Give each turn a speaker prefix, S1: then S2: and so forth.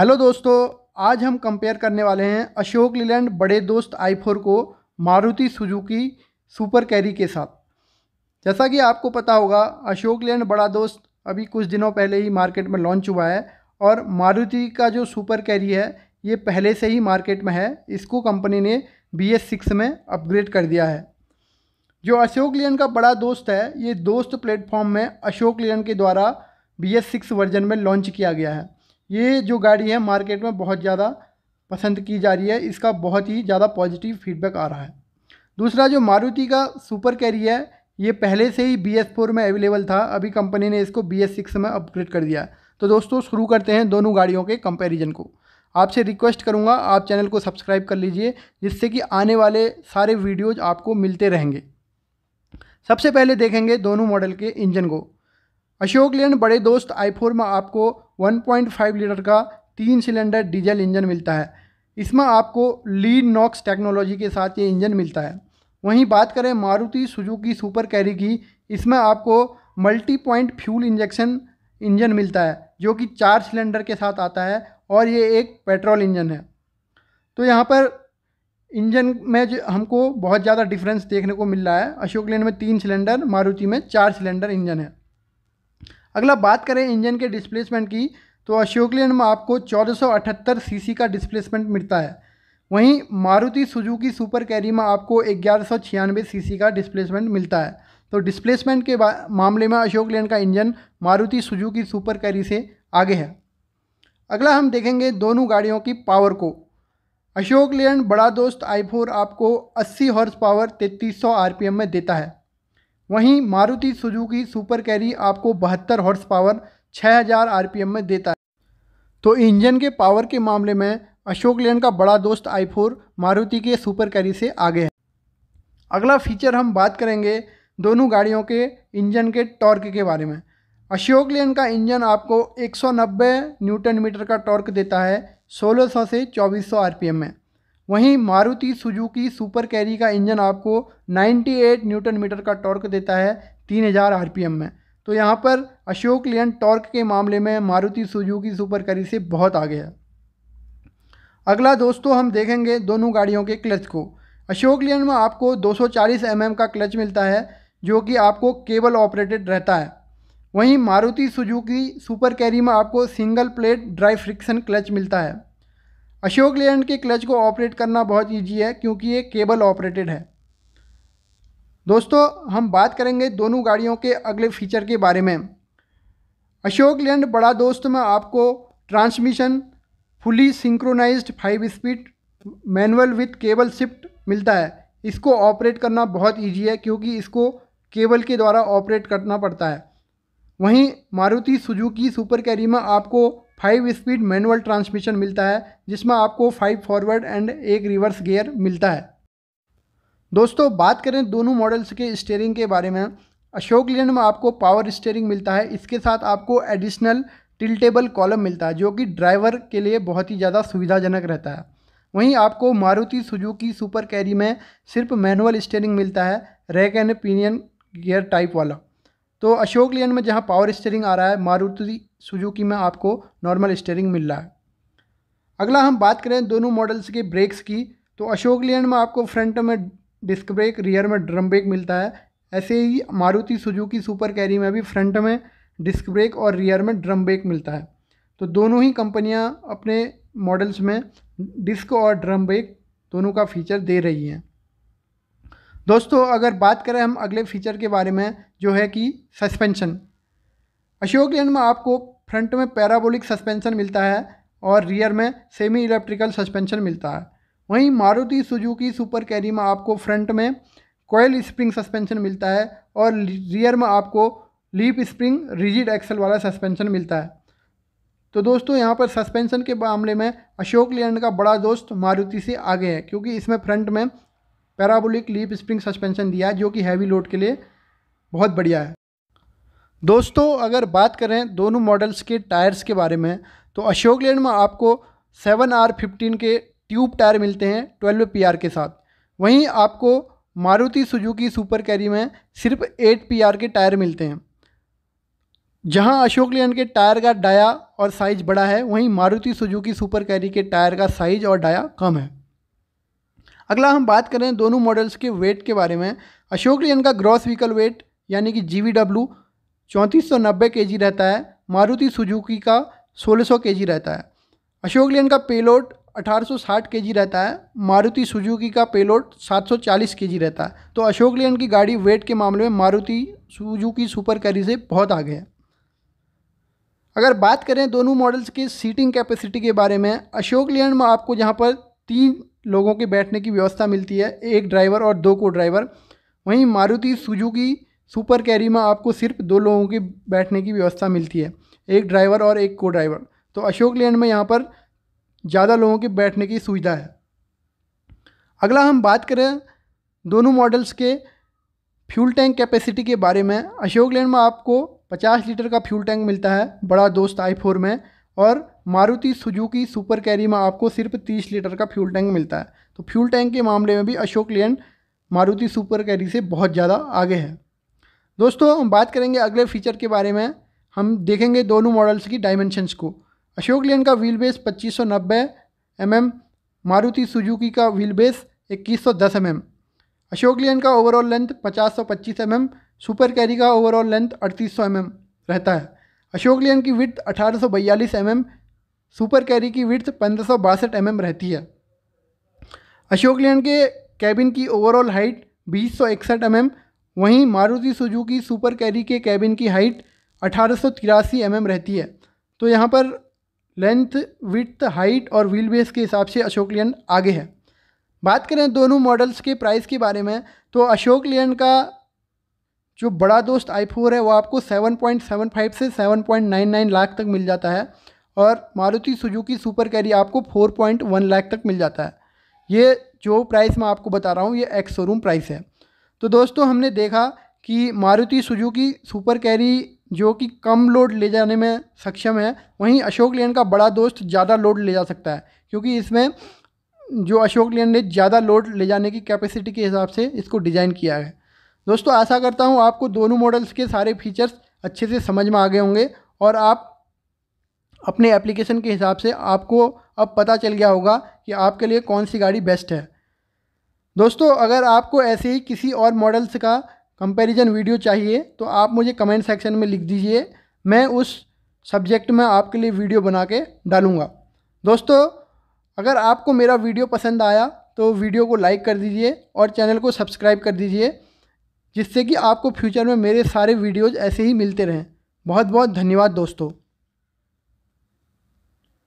S1: Hello दोस्तों आज हम कंपेयर करने वाले हैं अशोक लीलैंड बड़े दोस्त आई फोर को मारुति सुजुकी सुपर कैरी के साथ जैसा कि आपको पता होगा अशोक लीलैंड बड़ा दोस्त अभी कुछ दिनों पहले ही मार्केट में लॉन्च हुआ है और मारुति का जो सुपर कैरी है ये पहले से ही मार्केट में है इसको कंपनी ने बी एस सिक्स में अपग्रेड कर दिया है जो अशोक लीलैंड का बड़ा दोस्त है ये दोस्त प्लेटफॉर्म में अशोक लीलैंड के द्वारा बी एस सिक्स वर्जन में लॉन्च किया गया है ये जो गाड़ी है मार्केट में बहुत ज़्यादा पसंद की जा रही है इसका बहुत ही ज़्यादा पॉजिटिव फीडबैक आ रहा है दूसरा जो मारुति का सुपर कैरी है ये पहले से ही बी एस फोर में अवेलेबल था अभी कंपनी ने इसको बी एस सिक्स में अपग्रेड कर दिया तो दोस्तों शुरू करते हैं दोनों गाड़ियों के कंपेरिजन को आपसे रिक्वेस्ट करूँगा आप चैनल को सब्सक्राइब कर लीजिए जिससे कि आने वाले सारे वीडियोज़ आपको मिलते रहेंगे सबसे पहले देखेंगे दोनों मॉडल के इंजन को अशोक लेन बड़े दोस्त आई फोर में आपको 1.5 लीटर का तीन सिलेंडर डीजल इंजन मिलता है इसमें आपको लीड नॉक्स टेक्नोलॉजी के साथ ये इंजन मिलता है वहीं बात करें मारुति सुजुकी सुपर कैरी की इसमें आपको multi point fuel injection engine मिलता है जो कि चार सिलेंडर के साथ आता है और ये एक पेट्रोल इंजन है तो यहाँ पर इंजन में जो हमको बहुत ज़्यादा डिफरेंस देखने को मिल रहा है अशोक लेन में तीन सिलेंडर मारुति में चार सिलेंडर इंजन है अगला बात करें इंजन के डिस्प्लेसमेंट की तो अशोक लेन में आपको 1478 सीसी का डिस्प्लेसमेंट मिलता है वहीं मारुति सुजुकी सुपर कैरी में आपको ग्यारह सीसी का डिस्प्लेसमेंट मिलता है तो डिस्प्लेसमेंट के मामले में अशोक लेन का engine Maruti Suzuki super carry से आगे है अगला हम देखेंगे दोनों गाड़ियों की पावर को अशोक लेन बड़ा दोस्त आई फोर आपको 80 हॉर्स पावर 3300 आरपीएम में देता है वहीं मारुति सुजुकी सुपर कैरी आपको बहत्तर हॉर्स पावर 6000 आरपीएम में देता है तो इंजन के पावर के मामले में अशोक लेन का बड़ा दोस्त आई फोर मारुति के सुपर कैरी से आगे है अगला फीचर हम बात करेंगे दोनों गाड़ियों के इंजन के टॉर्क के बारे में अशोक लेन का इंजन आपको 190 न्यूटन मीटर का टॉर्क देता है 1600 से 2400 आरपीएम में वहीं मारुति सुजुकी सुपर कैरी का इंजन आपको 98 न्यूटन मीटर का टॉर्क देता है 3000 आरपीएम में तो यहाँ पर अशोक लियन टॉर्क के मामले में मारुति सुजुकी सुपर कैरी से बहुत आगे है अगला दोस्तों हम देखेंगे दोनों गाड़ियों के क्लच को अशोक लियन में आपको 240 एम का क्लच मिलता है जो कि आपको केबल ऑपरेटेड रहता है वहीं मारुति सुजुकी सुपर कैरी में आपको single plate dry friction clutch मिलता है अशोक लेलैंड के क्लच को ऑपरेट करना बहुत ईजी है क्योंकि ये केबल ऑपरेटेड है दोस्तों हम बात करेंगे दोनों गाड़ियों के अगले फीचर के बारे में अशोक लेलैंड बड़ा दोस्त में आपको transmission fully synchronized five speed manual with cable shift मिलता है इसको ऑपरेट करना बहुत ईजी है क्योंकि इसको केबल के द्वारा ऑपरेट करना पड़ता है वहीं मारुति सुजुकी सुपर कैरी में आपको फाइव स्पीड मैनुअल ट्रांसमिशन मिलता है जिसमें आपको फाइव फॉरवर्ड एंड एक रिवर्स गियर मिलता है दोस्तों बात करें दोनों मॉडल्स के स्टेयरिंग के बारे में अशोक लेन में आपको पावर स्टेयरिंग मिलता है इसके साथ आपको एडिशनल टिल्टेबल कॉलम मिलता है जो कि ड्राइवर के लिए बहुत ही ज़्यादा सुविधाजनक रहता है वहीं आपको मारुति सुजुकी सुपर कैरी में सिर्फ मैनुअल स्टेयरिंग मिलता है rack and pinion gear type वाला तो अशोक लेन में जहाँ पावर स्टेयरिंग आ रहा है मारुति सुजुकी में आपको नॉर्मल स्टेयरिंग मिल रहा है अगला हम बात करें दोनों मॉडल्स के ब्रेक्स की तो अशोक लेन में आपको फ्रंट में डिस्क ब्रेक रियर में ड्रम ब्रेक मिलता है ऐसे ही मारुति सुजुकी सुपर कैरी में भी फ्रंट में डिस्क ब्रेक और रियर में ड्रम ब्रेक मिलता है तो दोनों ही कंपनियां अपने मॉडल्स में डिस्क और ड्रम ब्रेक दोनों का फीचर दे रही हैं दोस्तों अगर बात करें हम अगले फीचर के बारे में जो है कि सस्पेंशन अशोक लेन में आपको फ्रंट में पैराबोलिक सस्पेंशन मिलता है और रियर में सेमी इलेक्ट्रिकल सस्पेंशन मिलता है वहीं मारुति सुजुकी सुपर कैरी में आपको फ्रंट में कोयल स्प्रिंग सस्पेंशन मिलता है और रियर में आपको लीप स्प्रिंग रिजिड एक्सल वाला सस्पेंशन मिलता है तो दोस्तों यहाँ पर सस्पेंशन के मामले में अशोक लेन का बड़ा दोस्त मारुति से आगे है क्योंकि इसमें फ्रंट में पैराबोलिक लीप स्प्रिंग सस्पेंशन दिया है जो कि हैवी लोड के लिए बहुत बढ़िया है दोस्तों अगर बात करें दोनों मॉडल्स के टायर्स के बारे में तो अशोक लेन में आपको सेवन आर फिफ्टीन के ट्यूब टायर मिलते हैं ट्वेल्व पी आर के साथ वहीं आपको मारुति सुजुकी सुपर कैरी में सिर्फ एट पी आर के टायर मिलते हैं जहां अशोक लेन के टायर का डाया और साइज बड़ा है वहीं मारुति सुजुकी सुपर कैरी के टायर का साइज और डाया कम है अगला हम बात करें दोनों मॉडल्स के वेट के बारे में अशोक लेन का ग्रॉस व्हीकल वेट यानी कि जी वी डब्ल्यू चौंतीस सौ नब्बे के जी रहता है मारुति सुजुकी का सोलह सौ के जी रहता है अशोक लेन का पेलोड 1860 के जी रहता है मारुति सुजुकी का पेलोड 740 के जी रहता है तो अशोक लेन की गाड़ी वेट के मामले में मारुति सुजुकी सुपर कैरी से बहुत आगे है अगर बात करें दोनों मॉडल्स के सीटिंग कैपेसिटी के बारे में अशोक लेन में आपको जहाँ पर तीन लोगों के बैठने की व्यवस्था मिलती है एक ड्राइवर और दो को ड्राइवर वहीं मारुति सुजुकी सुपर कैरी में आपको सिर्फ दो लोगों की बैठने की व्यवस्था मिलती है एक ड्राइवर और एक को ड्राइवर तो अशोक लैंड में यहाँ पर ज़्यादा लोगों के बैठने की सुविधा है अगला हम बात करें दोनों मॉडल्स के फ्यूल टैंक कैपेसिटी के बारे में अशोक लैंड में आपको 50 लीटर का फ्यूल टैंक मिलता है बड़ा दोस्त आई फोर में और मारुति सुजुकी सुपर कैरी में आपको सिर्फ 30 लीटर का फ्यूल टैंक मिलता है तो फ्यूल टैंक के मामले में भी अशोक लैंड मारुति सुपर कैरी से बहुत ज़्यादा आगे है दोस्तों हम बात करेंगे अगले फीचर के बारे में हम देखेंगे दोनों मॉडल्स की डायमेंशनस को अशोक लेन का व्हील बेस पच्चीस सौ नब्बे M mm, M Maruti Suzuki का व्हील बेस इक्कीस सौ दस एम mm। एम अशोक लेन का ओवरऑल लेंथ पचास सौ पच्चीस एम एम सुपर कैरी का ओवरऑल लेंथ अड़तीस सौ एम mm एम रहता है अशोक लेन की विर्थ अठारह सौ बयालीस एम एम सुपर कैरी की विर्थ पंद्रह सौ बासठ एम एम रहती है अशोक लेन के कैबिन की ओवरऑल हाइट बीस सौ इकसठ एम एम वहीं मारुति सुजुकी सुपर कैरी के कैबिन की हाइट अठारह सौ mm रहती है तो यहाँ पर लेंथ विथ हाइट और व्हील बेस के हिसाब से अशोक लेन आगे है बात करें दोनों मॉडल्स के प्राइस के बारे में तो अशोक लेन का जो बड़ा दोस्त आई फोर है वो आपको 7.75 से 7.99 लाख तक मिल जाता है और मारुति सुजुकी सुपर कैरी आपको 4.1 लाख तक मिल जाता है ये जो प्राइस मैं आपको बता रहा हूँ ये एक्स शोरूम प्राइस है तो दोस्तों हमने देखा कि मारुति सुजुकी सुपर कैरी जो कि कम लोड ले जाने में सक्षम है वहीं अशोक लेन का बड़ा दोस्त ज़्यादा लोड ले जा सकता है क्योंकि इसमें जो अशोक लेन ने ज़्यादा लोड ले जाने की कैपेसिटी के हिसाब से इसको डिज़ाइन किया है दोस्तों आशा करता हूँ आपको दोनों मॉडल्स के सारे फीचर्स अच्छे से समझ में आ गए होंगे और आप अपने एप्लीकेशन के हिसाब से आपको अब पता चल गया होगा कि आपके लिए कौन सी गाड़ी बेस्ट है दोस्तों अगर आपको ऐसे ही किसी और मॉडल्स का कंपैरिजन वीडियो चाहिए तो आप मुझे कमेंट सेक्शन में लिख दीजिए मैं उस सब्जेक्ट में आपके लिए वीडियो बना के डालूँगा दोस्तों अगर आपको मेरा वीडियो पसंद आया तो वीडियो को लाइक कर दीजिए और चैनल को सब्सक्राइब कर दीजिए जिससे कि आपको फ्यूचर में मेरे सारे वीडियोज़ ऐसे ही मिलते रहें बहुत बहुत धन्यवाद दोस्तों